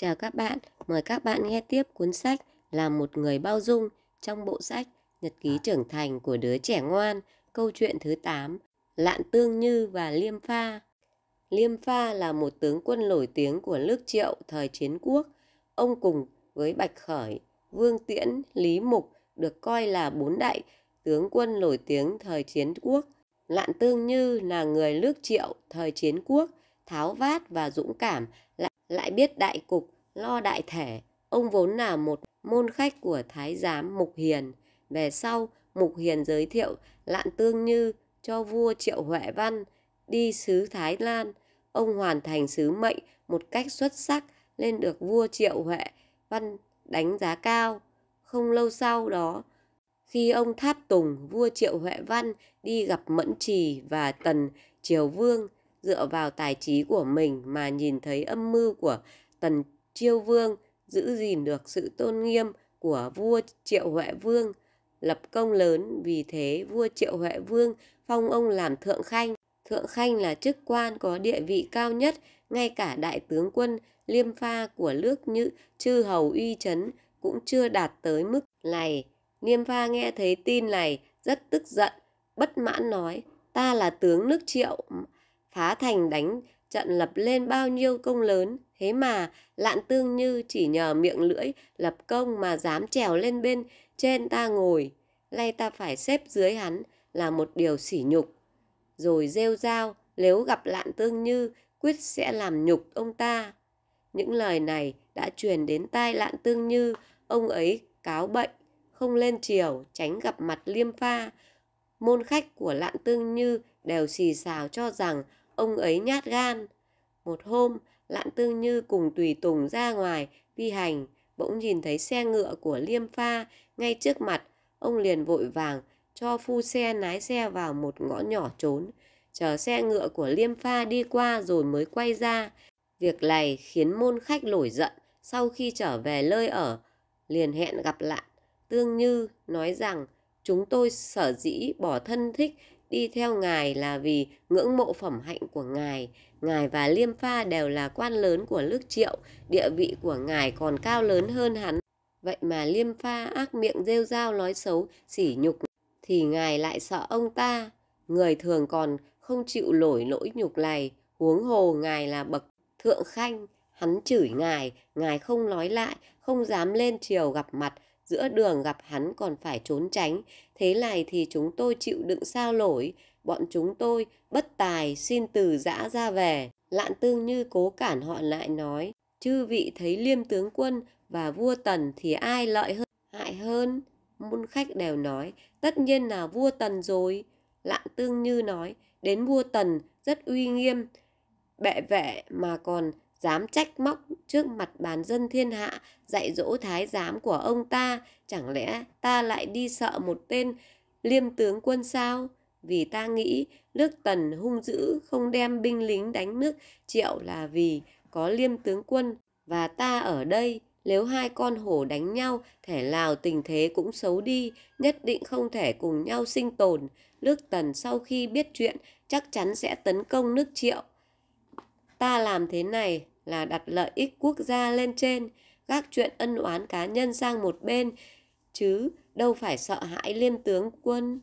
Chào các bạn, mời các bạn nghe tiếp cuốn sách Là một người bao dung trong bộ sách Nhật ký trưởng thành của đứa trẻ ngoan, câu chuyện thứ 8, Lạn Tương Như và Liêm Pha. Liêm Pha là một tướng quân nổi tiếng của nước Triệu thời chiến quốc. Ông cùng với Bạch Khởi, Vương Tiễn, Lý Mục được coi là bốn đại tướng quân nổi tiếng thời chiến quốc. Lạn Tương Như là người nước Triệu thời chiến quốc, tháo vát và dũng cảm, lại lại biết đại cục, lo đại thể. Ông vốn là một môn khách của Thái giám Mục Hiền. Về sau, Mục Hiền giới thiệu Lạn Tương Như cho vua Triệu Huệ Văn đi sứ Thái Lan. Ông hoàn thành sứ mệnh một cách xuất sắc lên được vua Triệu Huệ Văn đánh giá cao. Không lâu sau đó, khi ông tháp tùng vua Triệu Huệ Văn đi gặp Mẫn Trì và Tần Triều Vương dựa vào tài trí của mình mà nhìn thấy âm mưu của Tần Chiêu Vương, giữ gìn được sự tôn nghiêm của vua Triệu Huệ Vương, lập công lớn, vì thế vua Triệu Huệ Vương phong ông làm Thượng Khanh. Thượng Khanh là chức quan có địa vị cao nhất, ngay cả đại tướng quân liêm pha của nước như chư hầu uy chấn cũng chưa đạt tới mức này. Liêm pha nghe thấy tin này rất tức giận, bất mãn nói, ta là tướng nước triệu Phá thành đánh trận lập lên bao nhiêu công lớn, thế mà lạn tương như chỉ nhờ miệng lưỡi lập công mà dám trèo lên bên trên ta ngồi, lay ta phải xếp dưới hắn là một điều sỉ nhục. Rồi rêu rao, nếu gặp lạn tương như, quyết sẽ làm nhục ông ta. Những lời này đã truyền đến tai lạn tương như, ông ấy cáo bệnh, không lên triều tránh gặp mặt liêm pha. Môn khách của lạn tương như đều xì xào cho rằng ông ấy nhát gan. Một hôm, Lạn Tương Như cùng Tùy Tùng ra ngoài, đi hành, bỗng nhìn thấy xe ngựa của Liêm Pha ngay trước mặt, ông liền vội vàng cho phu xe lái xe vào một ngõ nhỏ trốn, chờ xe ngựa của Liêm Pha đi qua rồi mới quay ra. Việc này khiến môn khách nổi giận, sau khi trở về lơi ở, liền hẹn gặp lại. Tương Như nói rằng, chúng tôi sở dĩ bỏ thân thích đi theo ngài là vì ngưỡng mộ phẩm hạnh của ngài ngài và liêm pha đều là quan lớn của nước triệu địa vị của ngài còn cao lớn hơn hắn vậy mà liêm pha ác miệng rêu rao nói xấu sỉ nhục thì ngài lại sợ ông ta người thường còn không chịu nổi lỗi nhục này huống hồ ngài là bậc thượng khanh hắn chửi ngài ngài không nói lại không dám lên triều gặp mặt giữa đường gặp hắn còn phải trốn tránh, thế này thì chúng tôi chịu đựng sao nổi? bọn chúng tôi bất tài xin từ giã ra về. Lạn tương như cố cản họ lại nói, chư vị thấy liêm tướng quân và vua tần thì ai lợi hơn, hại hơn. Môn khách đều nói, tất nhiên là vua tần rồi. Lạn tương như nói, đến vua tần rất uy nghiêm, bệ vệ mà còn dám trách móc trước mặt bàn dân thiên hạ, dạy dỗ thái giám của ông ta, chẳng lẽ ta lại đi sợ một tên liêm tướng quân sao? Vì ta nghĩ nước tần hung dữ không đem binh lính đánh nước triệu là vì có liêm tướng quân và ta ở đây nếu hai con hổ đánh nhau, thể Lào tình thế cũng xấu đi, nhất định không thể cùng nhau sinh tồn. Nước Tần sau khi biết chuyện chắc chắn sẽ tấn công nước Triệu ta làm thế này là đặt lợi ích quốc gia lên trên gác chuyện ân oán cá nhân sang một bên chứ đâu phải sợ hãi liên tướng quân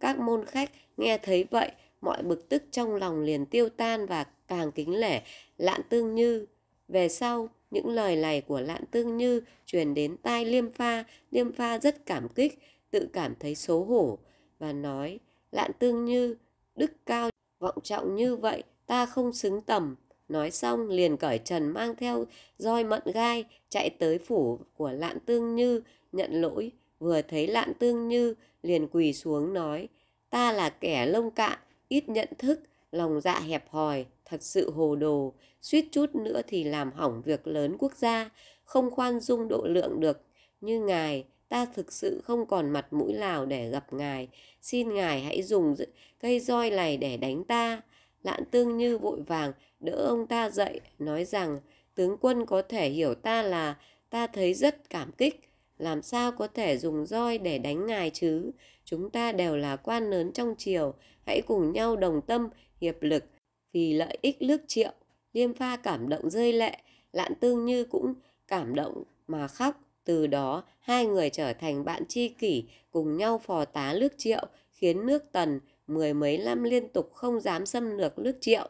các môn khách nghe thấy vậy mọi bực tức trong lòng liền tiêu tan và càng kính lẻ lạn tương như về sau những lời này của lạn tương như truyền đến tai liêm pha liêm pha rất cảm kích tự cảm thấy xấu hổ và nói lạn tương như đức cao vọng trọng như vậy ta không xứng tầm Nói xong liền cởi trần mang theo roi mận gai, chạy tới phủ của Lạn Tương Như, nhận lỗi. Vừa thấy Lạn Tương Như, liền quỳ xuống nói, ta là kẻ lông cạn, ít nhận thức, lòng dạ hẹp hòi, thật sự hồ đồ, suýt chút nữa thì làm hỏng việc lớn quốc gia, không khoan dung độ lượng được. Như ngài, ta thực sự không còn mặt mũi nào để gặp ngài, xin ngài hãy dùng cây roi này để đánh ta. Lạn tương như vội vàng đỡ ông ta dậy, nói rằng tướng quân có thể hiểu ta là ta thấy rất cảm kích, làm sao có thể dùng roi để đánh ngài chứ? Chúng ta đều là quan lớn trong triều, hãy cùng nhau đồng tâm, hiệp lực, vì lợi ích nước triệu. Liêm pha cảm động rơi lệ, lạn tương như cũng cảm động mà khóc. Từ đó, hai người trở thành bạn tri kỷ, cùng nhau phò tá nước triệu, khiến nước tần mười mấy năm liên tục không dám xâm lược nước triệu.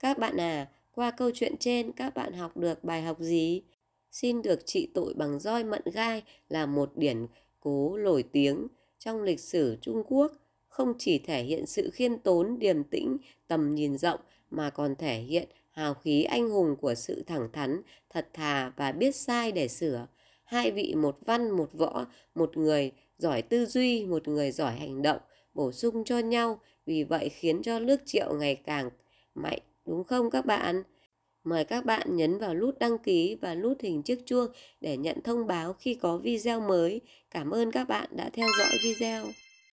Các bạn à, qua câu chuyện trên các bạn học được bài học gì? Xin được trị tội bằng roi mận gai là một điển cố nổi tiếng trong lịch sử Trung Quốc, không chỉ thể hiện sự khiêm tốn, điềm tĩnh, tầm nhìn rộng mà còn thể hiện hào khí anh hùng của sự thẳng thắn, thật thà và biết sai để sửa. Hai vị một văn một võ, một người giỏi tư duy, một người giỏi hành động, bổ sung cho nhau, vì vậy khiến cho nước Triệu ngày càng mạnh đúng không các bạn? Mời các bạn nhấn vào nút đăng ký và nút hình chiếc chuông để nhận thông báo khi có video mới. Cảm ơn các bạn đã theo dõi video.